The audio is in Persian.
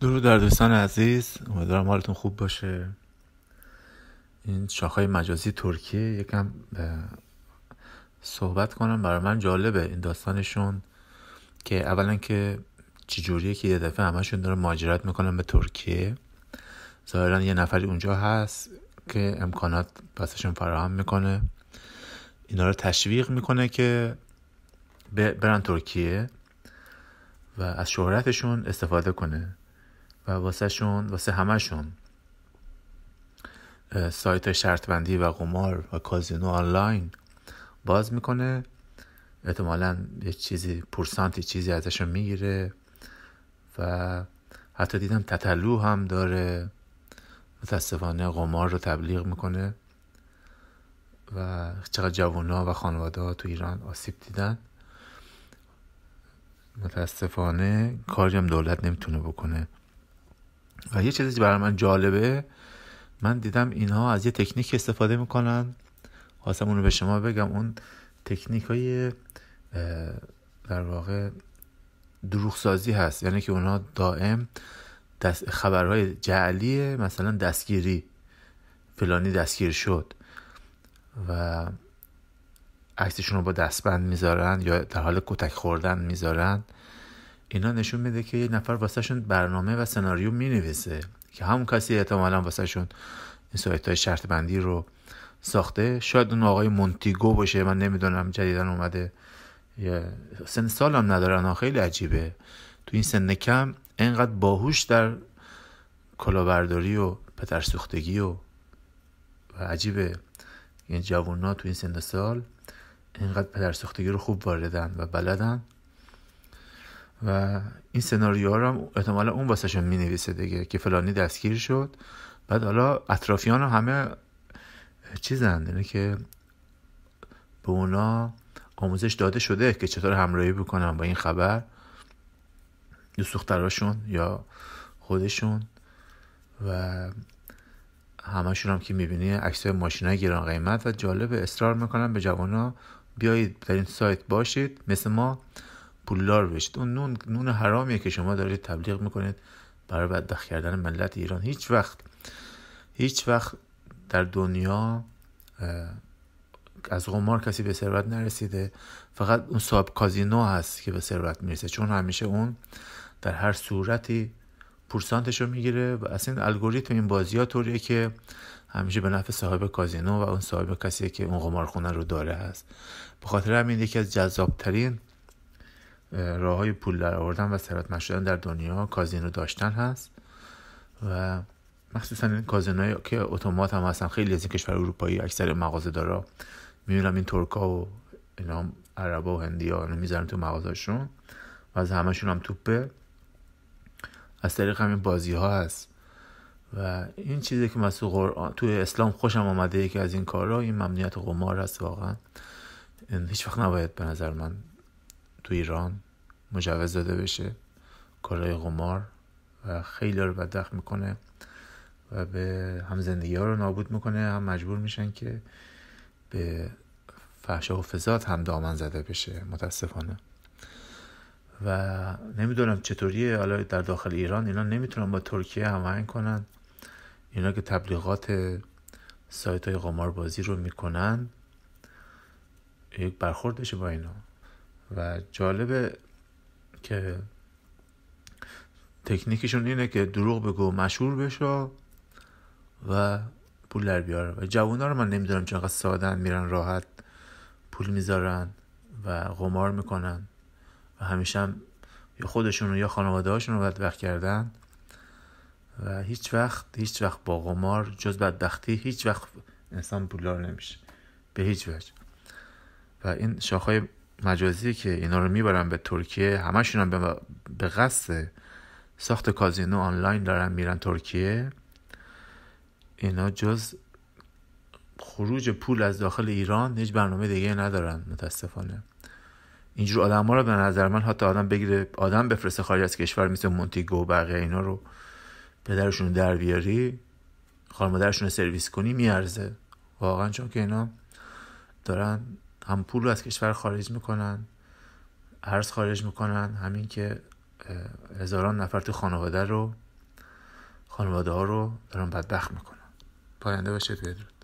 درود در دوستان عزیز امیدوارم حالتون خوب باشه این شاخهای مجازی ترکیه یکم صحبت کنم برای من جالبه این داستانشون که اولا که چجوریه که یه دفعه همشون داره مهاجرت میکنن به ترکیه ظاهرا یه نفری اونجا هست که امکانات پسشون فراهم میکنه اینا رو تشویق میکنه که برن ترکیه و از شهرتشون استفاده کنه و واسه شون واسه همشون سایت شرط بندی و قمار و کازینو آنلاین باز میکنه احتمالا یه چیزی پرسانتی چیزی ازشون میگیره و حتی دیدم تطلو هم داره متاسفانه قمار رو تبلیغ میکنه و چقدر جوونا و خانواده تو ایران آسیب دیدن متاسفانه کاری هم دولت نمیتونه بکنه و یه چیزی برای من جالبه من دیدم اینها از یه تکنیک استفاده میکنن خواستم اون به شما بگم اون تکنیک های در واقع دروغ هست یعنی که اونها دائم خبرهای جعلی مثلا دستگیری فلانی دستگیر شد و عکسشون رو با دستبند میذارن یا در حال کتک خوردن میذارن اینا نشون میده که یه نفر واسهشون برنامه و سناریو مینویسه که همون کسی احتمالا واسهشون این سایت های شرط بندی رو ساخته شاید اون آقای مونتیگو باشه من نمیدونم جدیدا اومده سن سال هم ندارن خیلی عجیبه تو این سن کم انقدر باهوش در کلاهبرداری و پترسوختگی و و عجیبه این یعنی جوان تو این سن سال اینقدر پدرسوختگی رو خوب واردن و بلدن و این سناریوها رو هم احتمالا اون واسهشون می نویسه دیگه که فلانی دستگیر شد بعد حالا اطرافیان هم همه چیزن یعنی که به اونا آموزش داده شده که چطور همراهی بکنن با این خبر دوست یا خودشون و همشون هم که میبینی عکس های ماشین گران قیمت و جالب اصرار میکنن به جوانا بیایید در این سایت باشید مثل ما پولدار اون نون نون حرامیه که شما دارید تبلیغ میکنید برای بدبخت کردن ملت ایران هیچ وقت هیچ وقت در دنیا از قمار کسی به ثروت نرسیده فقط اون صاحب کازینو هست که به ثروت میرسه چون همیشه اون در هر صورتی پورسانتش رو میگیره و اصلا الگوریتم این بازی ها طوریه که همیشه به نفع صاحب کازینو و اون صاحب کسی که اون قمارخونه رو داره هست به خاطر همین یکی از جذابترین راه های پول در آوردن و ثروتمند شدن در دنیا کازینو داشتن هست و مخصوصا این کازینوهایی که اتومات هم هستن خیلی از این کشور اروپایی اکثر مغازه دارا میبینم این ترکا و اینا عربا و هندیا ها میذارن تو مغازهشون و از همشون هم توپه از طریق همین بازی ها هست و این چیزی که قرآن توی اسلام خوشم آمده که از این کارا این ممنوعیت قمار هست واقعا هیچ وقت نباید به نظر من تو ایران مجوز داده بشه کارهای قمار و خیلی رو بدخ میکنه و به هم زندگی ها رو نابود میکنه هم مجبور میشن که به فحشا و فساد هم دامن زده بشه متاسفانه و نمیدونم چطوریه حالا در داخل ایران اینا نمیتونن با ترکیه هماهنگ کنن اینا که تبلیغات سایت های قمار بازی رو میکنن یک برخورد بشه با اینا و جالبه که تکنیکشون اینه که دروغ بگو مشهور بشو و پول در بیاره و جوونا رو من نمیدونم چون قصد سادن میرن راحت پول میذارن و قمار میکنن و همیشه هم یا خودشون یا خانواده هاشون رو بدبخت کردن و هیچ وقت هیچ وقت با قمار جز بدبختی هیچ وقت انسان پولدار نمیشه به هیچ وجه و این های مجازی که اینا رو میبرن به ترکیه همشون هم به قصد ساخت کازینو آنلاین دارن میرن ترکیه اینا جز خروج پول از داخل ایران هیچ برنامه دیگه ندارن متاسفانه اینجور آدم ها رو به نظر من حتی آدم بگیره آدم بفرسته خارج از کشور مثل مونتیگو و بقیه اینا رو پدرشون در بیاری خانمادرشون رو سرویس کنی میارزه واقعا چون که اینا دارن هم پول رو از کشور خارج میکنن ارز خارج میکنن همین که هزاران نفر تو خانواده رو خانواده ها رو دارن بدبخت میکنن پاینده باشید بدرود